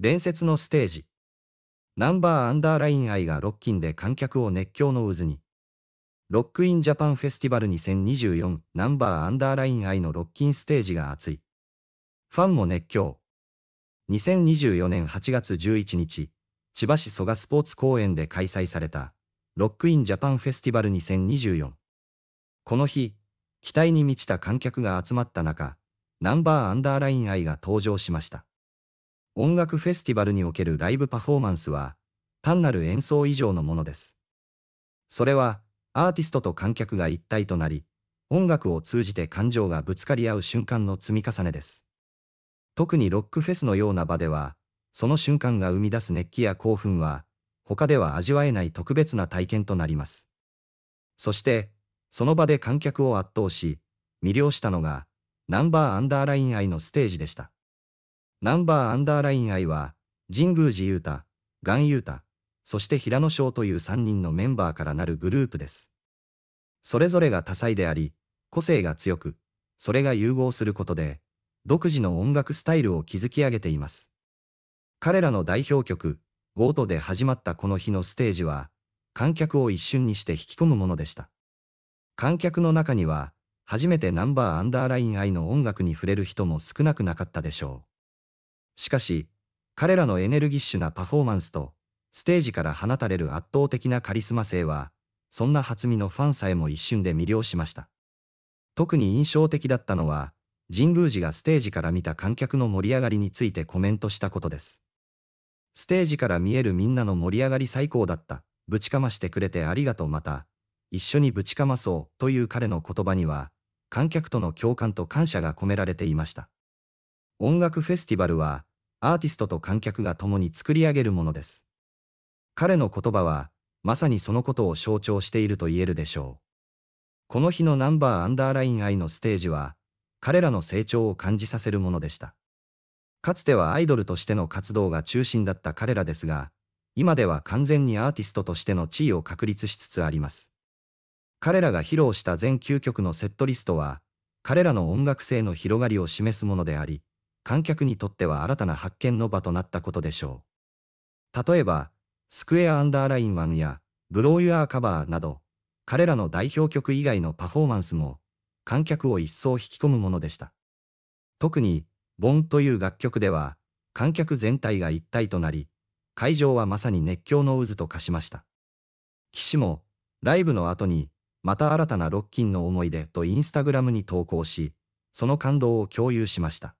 伝説のステージ。ナンバーアンダーライン愛がロッキンで観客を熱狂の渦に。ロックインジャパンフェスティバル2024ナンバーアンダーライン愛のロッキンステージが熱い。ファンも熱狂。2024年8月11日、千葉市蘇我スポーツ公園で開催された、ロックインジャパンフェスティバル2024。この日、期待に満ちた観客が集まった中、ナンバーアンダーライン愛が登場しました。音楽フェスティバルにおけるライブパフォーマンスは、単なる演奏以上のものです。それは、アーティストと観客が一体となり、音楽を通じて感情がぶつかり合う瞬間の積み重ねです。特にロックフェスのような場では、その瞬間が生み出す熱気や興奮は、他では味わえない特別な体験となります。そして、その場で観客を圧倒し、魅了したのが、ナンバーアンダーライン愛のステージでした。ナンバーアンダーライン I は、神宮寺勇太、岩雄太、そして平野翔という3人のメンバーからなるグループです。それぞれが多彩であり、個性が強く、それが融合することで、独自の音楽スタイルを築き上げています。彼らの代表曲、ゴートで始まったこの日のステージは、観客を一瞬にして引き込むものでした。観客の中には、初めてナンバーアンダーライン I の音楽に触れる人も少なくなかったでしょう。しかし、彼らのエネルギッシュなパフォーマンスと、ステージから放たれる圧倒的なカリスマ性は、そんな初見のファンさえも一瞬で魅了しました。特に印象的だったのは、神宮寺がステージから見た観客の盛り上がりについてコメントしたことです。ステージから見えるみんなの盛り上がり最高だった。ぶちかましてくれてありがとうまた。一緒にぶちかまそうという彼の言葉には、観客との共感と感謝が込められていました。音楽フェスティバルは、アーティストと観客が共に作り上げるものです。彼の言葉は、まさにそのことを象徴していると言えるでしょう。この日のナンバーアンダーライン愛のステージは、彼らの成長を感じさせるものでした。かつてはアイドルとしての活動が中心だった彼らですが、今では完全にアーティストとしての地位を確立しつつあります。彼らが披露した全9曲のセットリストは、彼らの音楽性の広がりを示すものであり、観客にとっては新たな発見の場となったことでしょう。例えば、スクエアアンダーライン1や、ブローユアーカバーなど、彼らの代表曲以外のパフォーマンスも、観客を一層引き込むものでした。特に、ボンという楽曲では、観客全体が一体となり、会場はまさに熱狂の渦と化しました。岸も、ライブの後に、また新たなロッキンの思い出とインスタグラムに投稿し、その感動を共有しました。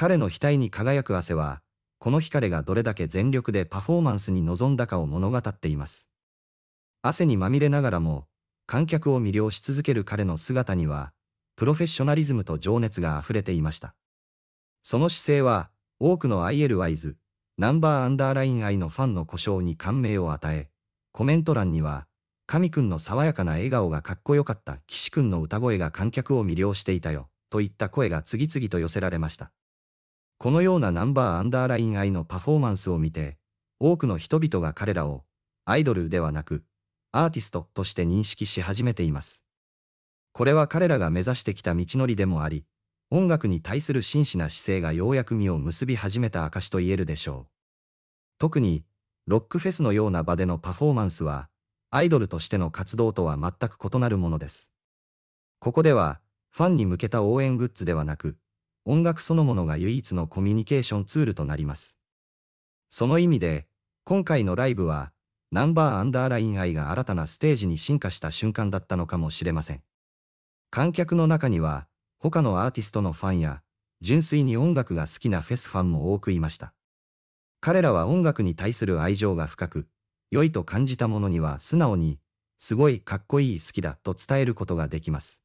彼の額に輝く汗は、この日彼がどれだけ全力でパフォーマンスに臨んだかを物語っています。汗にまみれながらも、観客を魅了し続ける彼の姿には、プロフェッショナリズムと情熱が溢れていました。その姿勢は、多くの ILYs、ナンバーアンダーライン愛のファンの故障に感銘を与え、コメント欄には、神くんの爽やかな笑顔がかっこよかった、岸くんの歌声が観客を魅了していたよ、といった声が次々と寄せられました。このようなナンバーアンダーライン愛のパフォーマンスを見て、多くの人々が彼らを、アイドルではなく、アーティストとして認識し始めています。これは彼らが目指してきた道のりでもあり、音楽に対する真摯な姿勢がようやく実を結び始めた証と言えるでしょう。特に、ロックフェスのような場でのパフォーマンスは、アイドルとしての活動とは全く異なるものです。ここでは、ファンに向けた応援グッズではなく、音楽そのものが唯一のコミュニケーションツールとなります。その意味で、今回のライブは、ナンバーアンダーライン愛が新たなステージに進化した瞬間だったのかもしれません。観客の中には、他のアーティストのファンや、純粋に音楽が好きなフェスファンも多くいました。彼らは音楽に対する愛情が深く、良いと感じたものには素直に、すごいかっこいい好きだと伝えることができます。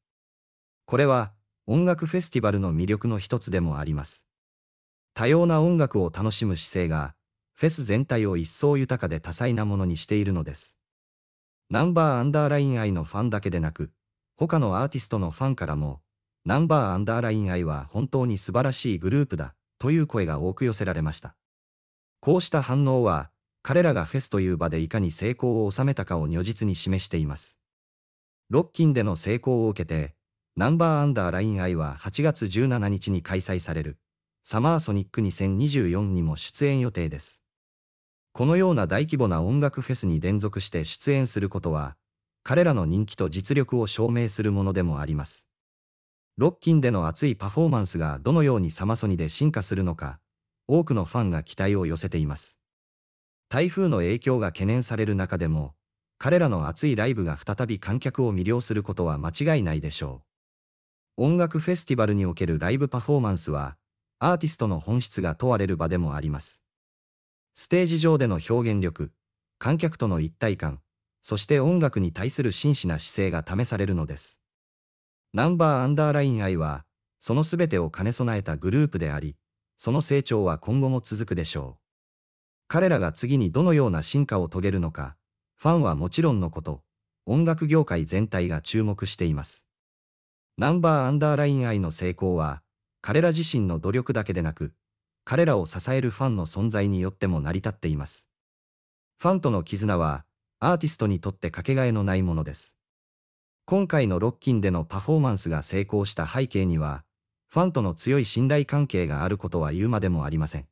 これは、音楽フェスティバルの魅力の一つでもあります。多様な音楽を楽しむ姿勢が、フェス全体を一層豊かで多彩なものにしているのです。ナンバーアンダーライン愛のファンだけでなく、他のアーティストのファンからも、ナンバーアンダーライン愛は本当に素晴らしいグループだ、という声が多く寄せられました。こうした反応は、彼らがフェスという場でいかに成功を収めたかを如実に示しています。ロッキンでの成功を受けて、ナンバーアンダーラインアイは8月17日に開催されるサマーソニック2024にも出演予定です。このような大規模な音楽フェスに連続して出演することは、彼らの人気と実力を証明するものでもあります。ロッキンでの熱いパフォーマンスがどのようにサマソニで進化するのか、多くのファンが期待を寄せています。台風の影響が懸念される中でも、彼らの熱いライブが再び観客を魅了することは間違いないでしょう。音楽フェスティバルにおけるライブパフォーマンスは、アーティストの本質が問われる場でもあります。ステージ上での表現力、観客との一体感、そして音楽に対する真摯な姿勢が試されるのです。ナンバーアンダーライン愛は、そのすべてを兼ね備えたグループであり、その成長は今後も続くでしょう。彼らが次にどのような進化を遂げるのか、ファンはもちろんのこと、音楽業界全体が注目しています。ナンバーアンダーライン愛の成功は、彼ら自身の努力だけでなく、彼らを支えるファンの存在によっても成り立っています。ファンとの絆は、アーティストにとってかけがえのないものです。今回のロッキンでのパフォーマンスが成功した背景には、ファンとの強い信頼関係があることは言うまでもありません。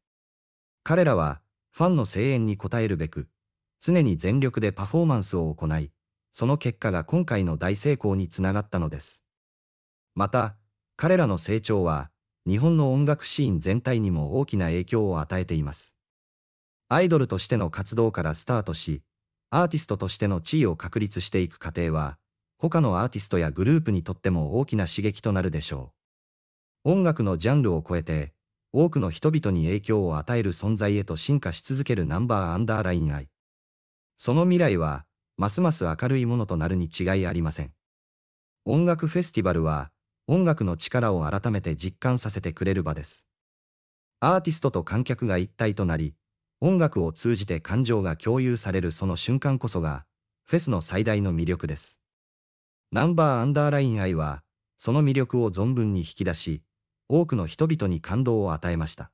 彼らは、ファンの声援に応えるべく、常に全力でパフォーマンスを行い、その結果が今回の大成功につながったのです。また、彼らの成長は、日本の音楽シーン全体にも大きな影響を与えています。アイドルとしての活動からスタートし、アーティストとしての地位を確立していく過程は、他のアーティストやグループにとっても大きな刺激となるでしょう。音楽のジャンルを超えて、多くの人々に影響を与える存在へと進化し続けるナンバーアンダーライン愛。その未来は、ますます明るいものとなるに違いありません。音楽フェスティバルは、音楽の力を改めて実感させてくれる場です。アーティストと観客が一体となり、音楽を通じて感情が共有されるその瞬間こそが、フェスの最大の魅力です。ナンバーアンダーライン愛は、その魅力を存分に引き出し、多くの人々に感動を与えました。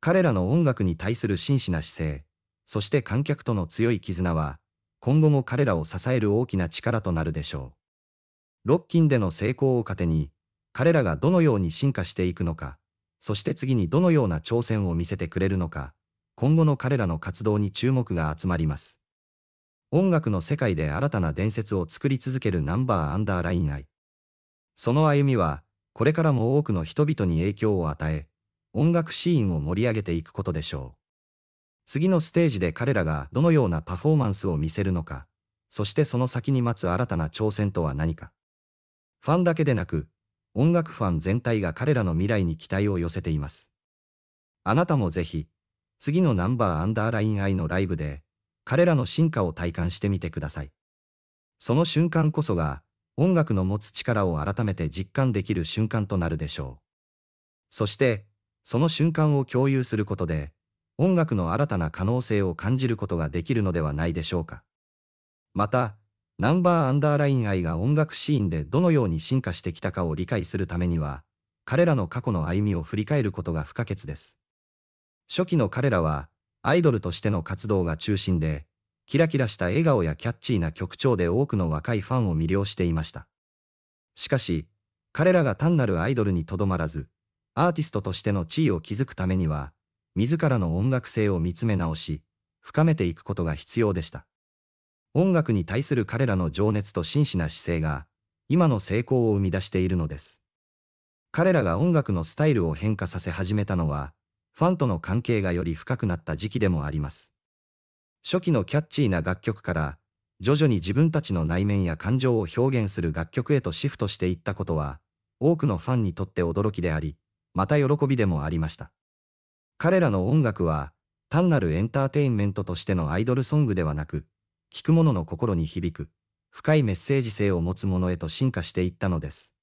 彼らの音楽に対する真摯な姿勢、そして観客との強い絆は、今後も彼らを支える大きな力となるでしょう。ロッキンでの成功を糧に、彼らがどのように進化していくのか、そして次にどのような挑戦を見せてくれるのか、今後の彼らの活動に注目が集まります。音楽の世界で新たな伝説を作り続けるナンバーアンダーライン愛。その歩みは、これからも多くの人々に影響を与え、音楽シーンを盛り上げていくことでしょう。次のステージで彼らがどのようなパフォーマンスを見せるのか、そしてその先に待つ新たな挑戦とは何か。ファンだけでなく、音楽ファン全体が彼らの未来に期待を寄せています。あなたもぜひ、次のナンバーアンダーライン愛のライブで、彼らの進化を体感してみてください。その瞬間こそが、音楽の持つ力を改めて実感できる瞬間となるでしょう。そして、その瞬間を共有することで、音楽の新たな可能性を感じることができるのではないでしょうか。また、ナンバーアンダーライン愛が音楽シーンでどのように進化してきたかを理解するためには、彼らの過去の歩みを振り返ることが不可欠です。初期の彼らは、アイドルとしての活動が中心で、キラキラした笑顔やキャッチーな曲調で多くの若いファンを魅了していました。しかし、彼らが単なるアイドルにとどまらず、アーティストとしての地位を築くためには、自らの音楽性を見つめ直し、深めていくことが必要でした。音楽に対する彼らの情熱と真摯な姿勢が、今の成功を生み出しているのです。彼らが音楽のスタイルを変化させ始めたのは、ファンとの関係がより深くなった時期でもあります。初期のキャッチーな楽曲から、徐々に自分たちの内面や感情を表現する楽曲へとシフトしていったことは、多くのファンにとって驚きであり、また喜びでもありました。彼らの音楽は、単なるエンターテインメントとしてのアイドルソングではなく、聞く者の心に響く、深いメッセージ性を持つ者へと進化していったのです。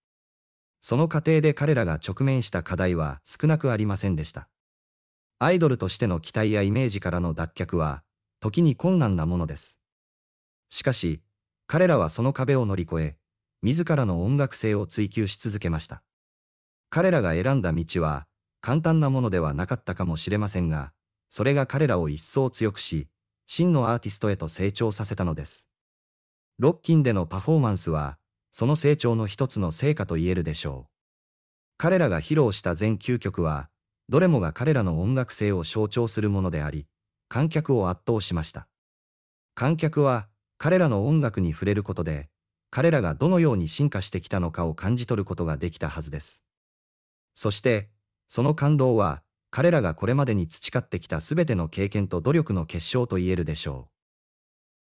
その過程で彼らが直面した課題は少なくありませんでした。アイドルとしての期待やイメージからの脱却は、時に困難なものです。しかし、彼らはその壁を乗り越え、自らの音楽性を追求し続けました。彼らが選んだ道は、簡単なものではなかったかもしれませんが、それが彼らを一層強くし、真のアーティストへと成長させたのです。ロッキンでのパフォーマンスは、その成長の一つの成果と言えるでしょう。彼らが披露した全9曲は、どれもが彼らの音楽性を象徴するものであり、観客を圧倒しました。観客は、彼らの音楽に触れることで、彼らがどのように進化してきたのかを感じ取ることができたはずです。そして、その感動は、彼らがこれまでに培ってきた全ての経験と努力の結晶と言えるでしょう。